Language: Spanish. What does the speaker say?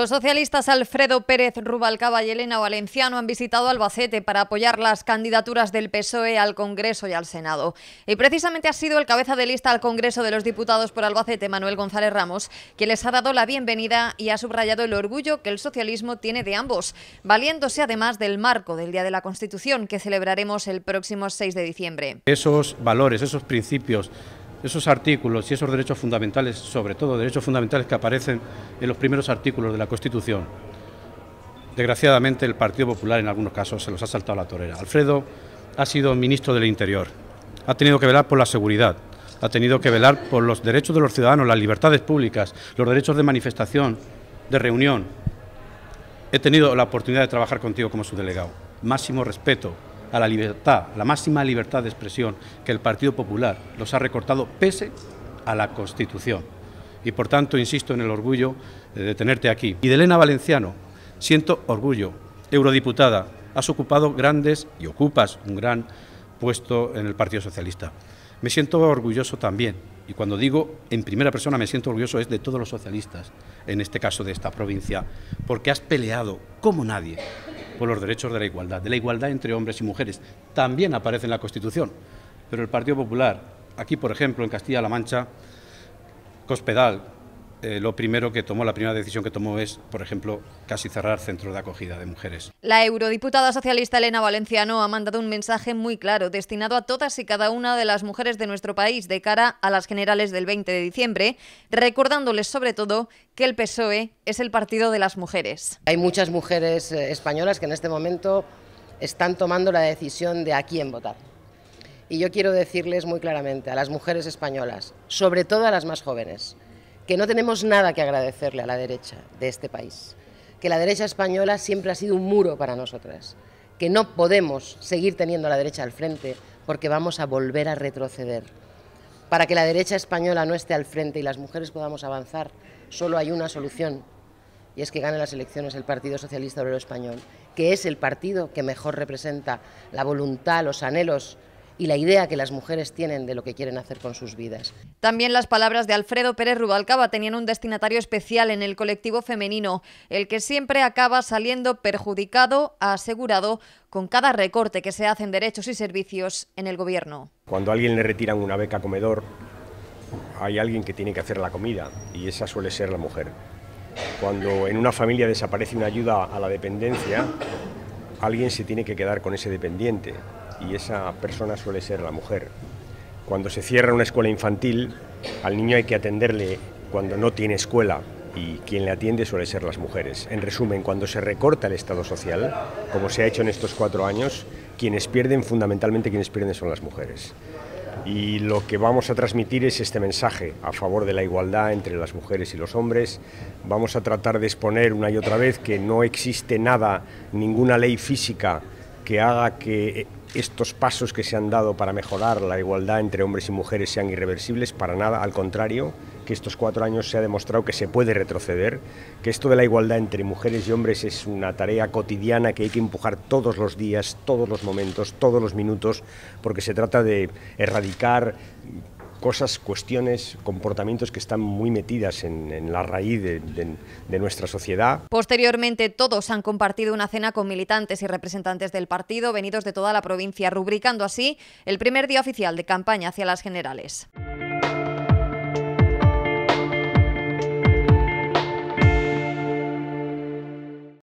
Los socialistas Alfredo Pérez Rubalcaba y Elena Valenciano han visitado Albacete para apoyar las candidaturas del PSOE al Congreso y al Senado. Y precisamente ha sido el cabeza de lista al Congreso de los Diputados por Albacete, Manuel González Ramos, quien les ha dado la bienvenida y ha subrayado el orgullo que el socialismo tiene de ambos, valiéndose además del marco del Día de la Constitución que celebraremos el próximo 6 de diciembre. Esos valores, esos principios esos artículos y esos derechos fundamentales, sobre todo derechos fundamentales que aparecen en los primeros artículos de la Constitución. Desgraciadamente el Partido Popular en algunos casos se los ha saltado a la torera. Alfredo ha sido ministro del Interior, ha tenido que velar por la seguridad, ha tenido que velar por los derechos de los ciudadanos, las libertades públicas, los derechos de manifestación, de reunión. He tenido la oportunidad de trabajar contigo como su delegado. Máximo respeto a la libertad, la máxima libertad de expresión que el Partido Popular los ha recortado pese a la Constitución. Y por tanto, insisto en el orgullo eh, de tenerte aquí. Y de Elena Valenciano, siento orgullo. Eurodiputada, has ocupado grandes y ocupas un gran puesto en el Partido Socialista. Me siento orgulloso también, y cuando digo en primera persona me siento orgulloso es de todos los socialistas, en este caso de esta provincia, porque has peleado como nadie por los derechos de la igualdad, de la igualdad entre hombres y mujeres. También aparece en la Constitución, pero el Partido Popular, aquí por ejemplo en Castilla-La Mancha, Cospedal, eh, lo primero que tomó, la primera decisión que tomó es, por ejemplo, casi cerrar centros de acogida de mujeres. La eurodiputada socialista Elena Valenciano ha mandado un mensaje muy claro destinado a todas y cada una de las mujeres de nuestro país de cara a las generales del 20 de diciembre, recordándoles sobre todo que el PSOE es el partido de las mujeres. Hay muchas mujeres eh, españolas que en este momento están tomando la decisión de a quién votar. Y yo quiero decirles muy claramente a las mujeres españolas, sobre todo a las más jóvenes, que no tenemos nada que agradecerle a la derecha de este país, que la derecha española siempre ha sido un muro para nosotras, que no podemos seguir teniendo a la derecha al frente porque vamos a volver a retroceder. Para que la derecha española no esté al frente y las mujeres podamos avanzar, solo hay una solución, y es que gane las elecciones el Partido Socialista Obrero Español, que es el partido que mejor representa la voluntad, los anhelos, y la idea que las mujeres tienen de lo que quieren hacer con sus vidas. También las palabras de Alfredo Pérez Rubalcaba tenían un destinatario especial en el colectivo femenino, el que siempre acaba saliendo perjudicado, asegurado, con cada recorte que se hace en derechos y servicios en el gobierno. Cuando a alguien le retiran una beca comedor, hay alguien que tiene que hacer la comida y esa suele ser la mujer. Cuando en una familia desaparece una ayuda a la dependencia, alguien se tiene que quedar con ese dependiente y esa persona suele ser la mujer. Cuando se cierra una escuela infantil, al niño hay que atenderle cuando no tiene escuela y quien le atiende suele ser las mujeres. En resumen, cuando se recorta el Estado social, como se ha hecho en estos cuatro años, quienes pierden, fundamentalmente quienes pierden son las mujeres. Y lo que vamos a transmitir es este mensaje a favor de la igualdad entre las mujeres y los hombres. Vamos a tratar de exponer una y otra vez que no existe nada, ninguna ley física que haga que estos pasos que se han dado para mejorar la igualdad entre hombres y mujeres sean irreversibles, para nada, al contrario, que estos cuatro años se ha demostrado que se puede retroceder, que esto de la igualdad entre mujeres y hombres es una tarea cotidiana que hay que empujar todos los días, todos los momentos, todos los minutos, porque se trata de erradicar cosas, cuestiones, comportamientos que están muy metidas en, la raíz de, nuestra sociedad. Posteriormente, todos han compartido una cena con militantes y representantes del partido venidos de toda la provincia, rubricando así el primer día oficial de campaña hacia las generales.